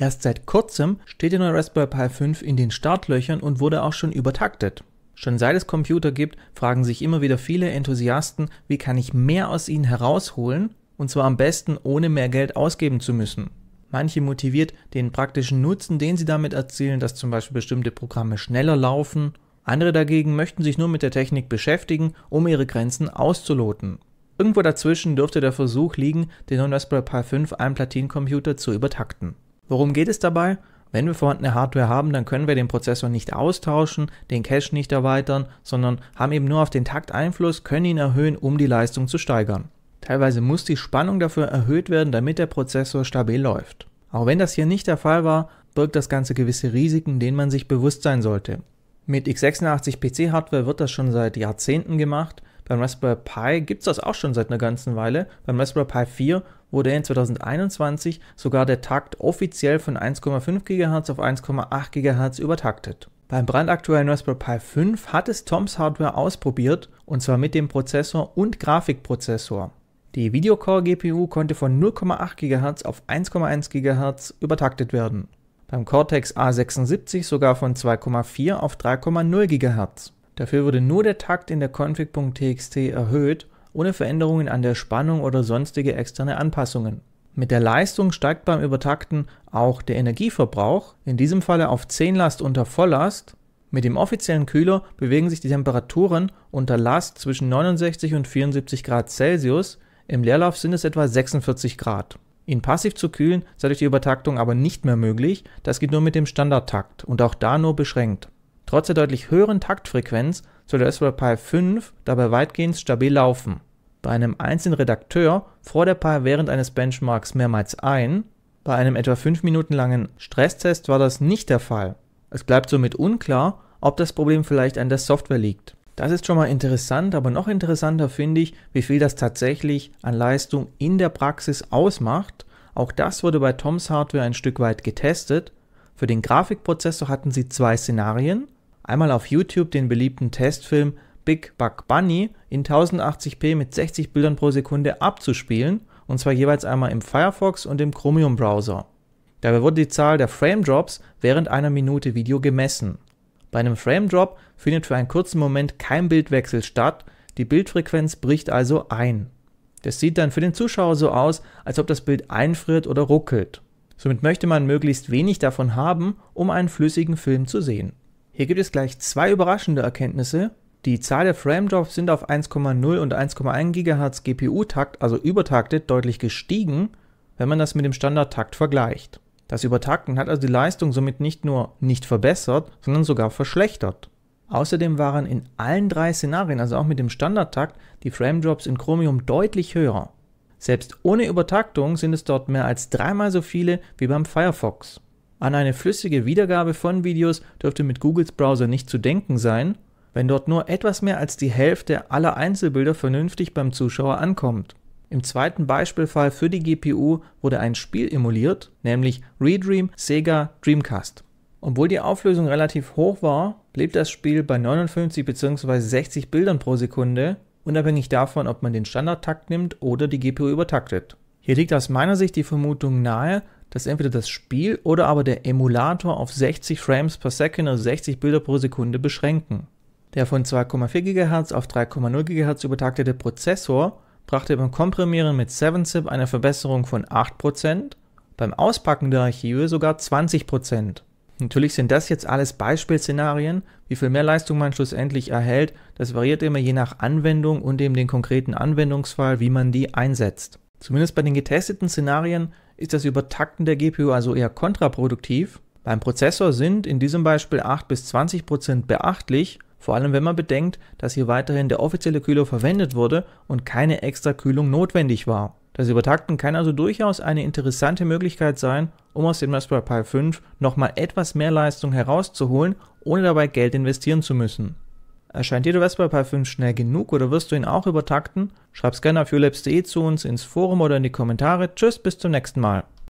Erst seit kurzem steht der neue Raspberry Pi 5 in den Startlöchern und wurde auch schon übertaktet. Schon seit es Computer gibt, fragen sich immer wieder viele Enthusiasten, wie kann ich mehr aus ihnen herausholen und zwar am besten ohne mehr Geld ausgeben zu müssen. Manche motiviert den praktischen Nutzen, den sie damit erzielen, dass zum Beispiel bestimmte Programme schneller laufen, andere dagegen möchten sich nur mit der Technik beschäftigen, um ihre Grenzen auszuloten. Irgendwo dazwischen dürfte der Versuch liegen, den neuen Raspberry Pi 5 einen Platinencomputer zu übertakten. Worum geht es dabei? Wenn wir vorhandene Hardware haben, dann können wir den Prozessor nicht austauschen, den Cache nicht erweitern, sondern haben eben nur auf den Takt Einfluss, können ihn erhöhen, um die Leistung zu steigern. Teilweise muss die Spannung dafür erhöht werden, damit der Prozessor stabil läuft. Auch wenn das hier nicht der Fall war, birgt das Ganze gewisse Risiken, denen man sich bewusst sein sollte. Mit x86 PC-Hardware wird das schon seit Jahrzehnten gemacht beim Raspberry Pi gibt es das auch schon seit einer ganzen Weile. Beim Raspberry Pi 4 wurde in 2021 sogar der Takt offiziell von 1,5 GHz auf 1,8 GHz übertaktet. Beim brandaktuellen Raspberry Pi 5 hat es Toms Hardware ausprobiert, und zwar mit dem Prozessor und Grafikprozessor. Die Videocore GPU konnte von 0,8 GHz auf 1,1 GHz übertaktet werden. Beim Cortex A76 sogar von 2,4 auf 3,0 GHz. Dafür wurde nur der Takt in der config.txt erhöht, ohne Veränderungen an der Spannung oder sonstige externe Anpassungen. Mit der Leistung steigt beim Übertakten auch der Energieverbrauch, in diesem Falle auf 10 Last unter Volllast. Mit dem offiziellen Kühler bewegen sich die Temperaturen unter Last zwischen 69 und 74 Grad Celsius, im Leerlauf sind es etwa 46 Grad. Ihn passiv zu kühlen sei durch die Übertaktung aber nicht mehr möglich, das geht nur mit dem Standardtakt und auch da nur beschränkt. Trotz der deutlich höheren Taktfrequenz soll der SRAM Pi 5 dabei weitgehend stabil laufen. Bei einem einzelnen Redakteur fror der Pi während eines Benchmarks mehrmals ein, bei einem etwa 5 Minuten langen Stresstest war das nicht der Fall. Es bleibt somit unklar, ob das Problem vielleicht an der Software liegt. Das ist schon mal interessant, aber noch interessanter finde ich, wie viel das tatsächlich an Leistung in der Praxis ausmacht. Auch das wurde bei Toms Hardware ein Stück weit getestet. Für den Grafikprozessor hatten sie zwei Szenarien, einmal auf YouTube den beliebten Testfilm Big Bug Bunny in 1080p mit 60 Bildern pro Sekunde abzuspielen, und zwar jeweils einmal im Firefox und im Chromium Browser. Dabei wurde die Zahl der Frame Drops während einer Minute Video gemessen. Bei einem Frame Drop findet für einen kurzen Moment kein Bildwechsel statt, die Bildfrequenz bricht also ein. Das sieht dann für den Zuschauer so aus, als ob das Bild einfriert oder ruckelt. Somit möchte man möglichst wenig davon haben, um einen flüssigen Film zu sehen. Hier gibt es gleich zwei überraschende Erkenntnisse. Die Zahl der Framedrops sind auf 1,0 und 1,1 GHz GPU-Takt, also übertaktet, deutlich gestiegen, wenn man das mit dem Standardtakt vergleicht. Das Übertakten hat also die Leistung somit nicht nur nicht verbessert, sondern sogar verschlechtert. Außerdem waren in allen drei Szenarien, also auch mit dem Standardtakt, die Framedrops in Chromium deutlich höher. Selbst ohne Übertaktung sind es dort mehr als dreimal so viele wie beim Firefox. An eine flüssige Wiedergabe von Videos dürfte mit Googles Browser nicht zu denken sein, wenn dort nur etwas mehr als die Hälfte aller Einzelbilder vernünftig beim Zuschauer ankommt. Im zweiten Beispielfall für die GPU wurde ein Spiel emuliert, nämlich Redream Sega Dreamcast. Obwohl die Auflösung relativ hoch war, blieb das Spiel bei 59 bzw. 60 Bildern pro Sekunde, unabhängig davon, ob man den Standardtakt nimmt oder die GPU übertaktet. Hier liegt aus meiner Sicht die Vermutung nahe, dass entweder das Spiel oder aber der Emulator auf 60 Frames per Second, also 60 Bilder pro Sekunde beschränken. Der von 2,4 GHz auf 3,0 GHz übertaktete Prozessor brachte beim Komprimieren mit 7-Zip eine Verbesserung von 8%, beim Auspacken der Archive sogar 20%. Natürlich sind das jetzt alles Beispielszenarien. Wie viel mehr Leistung man schlussendlich erhält, das variiert immer je nach Anwendung und eben den konkreten Anwendungsfall, wie man die einsetzt. Zumindest bei den getesteten Szenarien ist das Übertakten der GPU also eher kontraproduktiv. Beim Prozessor sind in diesem Beispiel 8 bis 20 Prozent beachtlich, vor allem wenn man bedenkt, dass hier weiterhin der offizielle Kühler verwendet wurde und keine extra Kühlung notwendig war. Das Übertakten kann also durchaus eine interessante Möglichkeit sein, um aus dem Raspberry Pi 5 nochmal etwas mehr Leistung herauszuholen, ohne dabei Geld investieren zu müssen. Erscheint dir der Vespa Pi 5 schnell genug oder wirst du ihn auch übertakten? Schreib's gerne auf ulabs.de zu uns ins Forum oder in die Kommentare. Tschüss, bis zum nächsten Mal.